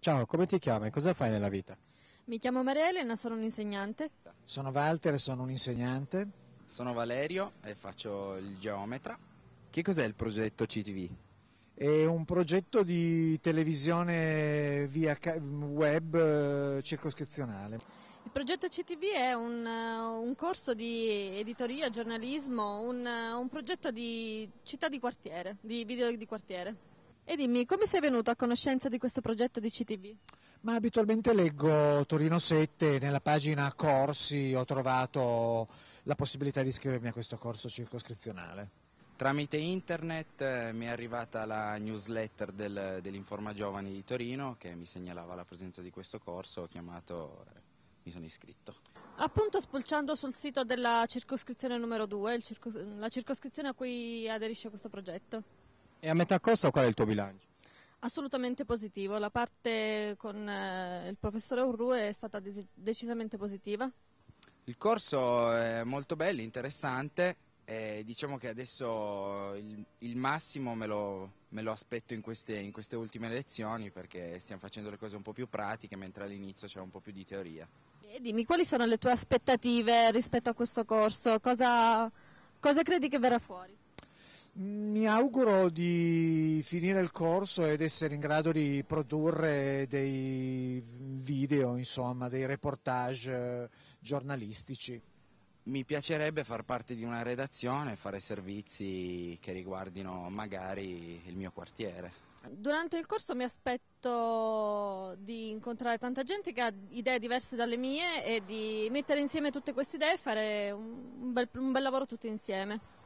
Ciao, come ti chiami e cosa fai nella vita? Mi chiamo Maria Elena, sono un'insegnante. Sono Walter e sono un insegnante. Sono Valerio e faccio il geometra. Che cos'è il progetto CTV? È un progetto di televisione via web eh, circoscrizionale. Il progetto CTV è un, eh, un corso di editoria, giornalismo, un, eh, un progetto di città di quartiere, di video di quartiere. E dimmi, come sei venuto a conoscenza di questo progetto di CTV? Ma abitualmente leggo Torino 7, nella pagina corsi ho trovato la possibilità di iscrivermi a questo corso circoscrizionale. Tramite internet eh, mi è arrivata la newsletter del, dell'Informa Giovani di Torino che mi segnalava la presenza di questo corso, ho chiamato e eh, mi sono iscritto. Appunto spulciando sul sito della circoscrizione numero 2, circos- la circoscrizione a cui aderisce questo progetto. E a metà costo qual è il tuo bilancio? Assolutamente positivo, la parte con eh, il professore Urru è stata decisamente positiva. Il corso è molto bello, interessante, eh, diciamo che adesso il, il massimo me lo, me lo aspetto in queste, in queste, ultime lezioni perché stiamo facendo le cose un po' più pratiche mentre all'inizio c'è un po' più di teoria. E dimmi, quali sono le tue aspettative rispetto a questo corso? Cosa, cosa credi che verrà fuori? Mi auguro di finire il corso ed essere in grado di produrre dei video, insomma, dei reportage eh, giornalistici. Mi piacerebbe far parte di una redazione e fare servizi che riguardino magari il mio quartiere. Durante il corso mi aspetto di incontrare tanta gente che ha idee diverse dalle mie e di mettere insieme tutte queste idee e fare un bel, un bel lavoro tutti insieme.